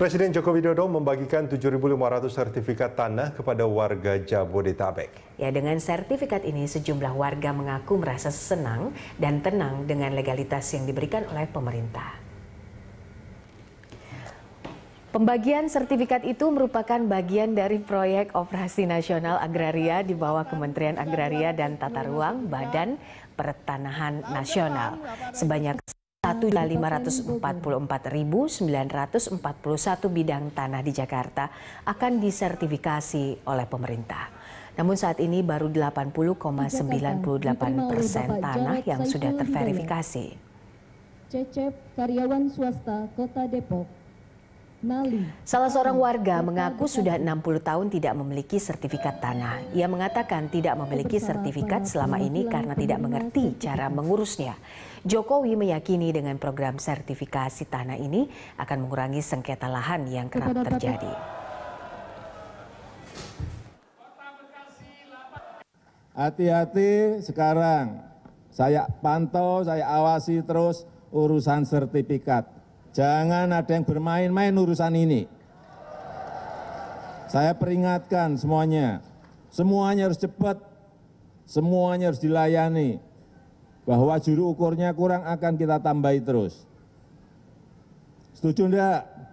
Presiden Joko Widodo membagikan 7.500 sertifikat tanah kepada warga Jabodetabek. Ya, dengan sertifikat ini sejumlah warga mengaku merasa senang dan tenang dengan legalitas yang diberikan oleh pemerintah. Pembagian sertifikat itu merupakan bagian dari proyek Operasi Nasional Agraria di bawah Kementerian Agraria dan Tata Ruang Badan Pertanahan Nasional. Sebanyak 1.544.941 bidang tanah di Jakarta akan disertifikasi oleh pemerintah. Namun saat ini baru 80,98 persen tanah yang sudah terverifikasi. Cecep, karyawan swasta, Kota Depok, Mali. Salah seorang warga mengaku sudah 60 tahun tidak memiliki sertifikat tanah. Ia mengatakan tidak memiliki sertifikat selama ini karena tidak mengerti cara mengurusnya. Jokowi meyakini dengan program sertifikasi tanah ini akan mengurangi sengketa lahan yang kerap terjadi. Hati-hati sekarang. Saya pantau, saya awasi terus urusan sertifikat Jangan ada yang bermain-main urusan ini. Saya peringatkan semuanya, semuanya harus cepat, semuanya harus dilayani. Bahwa juru ukurnya kurang akan kita tambahi terus. Setuju enggak?